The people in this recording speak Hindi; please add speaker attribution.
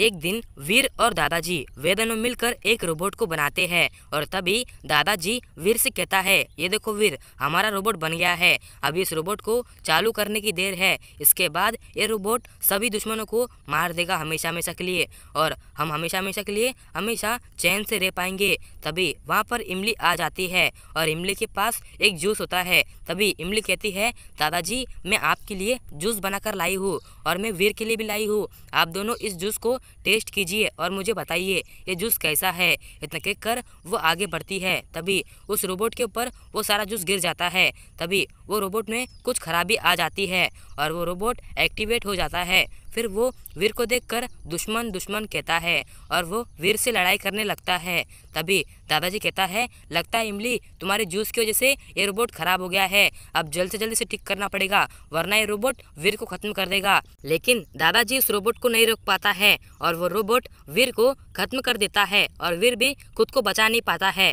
Speaker 1: एक दिन वीर और दादाजी वे दोनों मिलकर एक रोबोट को बनाते हैं और तभी दादाजी वीर से कहता है ये देखो वीर हमारा रोबोट बन गया है अभी इस रोबोट को चालू करने की देर है इसके बाद ये रोबोट सभी दुश्मनों को मार देगा हमेशा हमेशा के लिए और हम हमेशा हमेशा के लिए हमेशा चैन से रह पाएंगे तभी वहाँ पर इमली आ जाती है और इमली के पास एक जूस होता है तभी इमली कहती है दादाजी मैं आपके लिए जूस बनाकर लाई हूँ और मैं वीर के लिए भी लाई हूँ आप दोनों इस जूस को टेस्ट कीजिए और मुझे बताइए ये जूस कैसा है इतना कह कर वो आगे बढ़ती है तभी उस रोबोट के ऊपर वो सारा जूस गिर जाता है तभी वो रोबोट में कुछ खराबी आ जाती है और वो रोबोट एक्टिवेट हो जाता है फिर वो वीर को देखकर दुश्मन दुश्मन कहता है और वो वीर से लड़ाई करने लगता है तभी दादाजी कहता है लगता है इमली तुम्हारे जूस की वजह से ये रोबोट खराब हो गया है अब जल्द से जल्द इसे ठीक करना पड़ेगा वरना ये रोबोट वीर को खत्म कर देगा लेकिन दादाजी उस रोबोट को नहीं रोक पाता है और वो रोबोट वीर को खत्म कर देता है और वीर भी खुद को बचा नहीं पाता है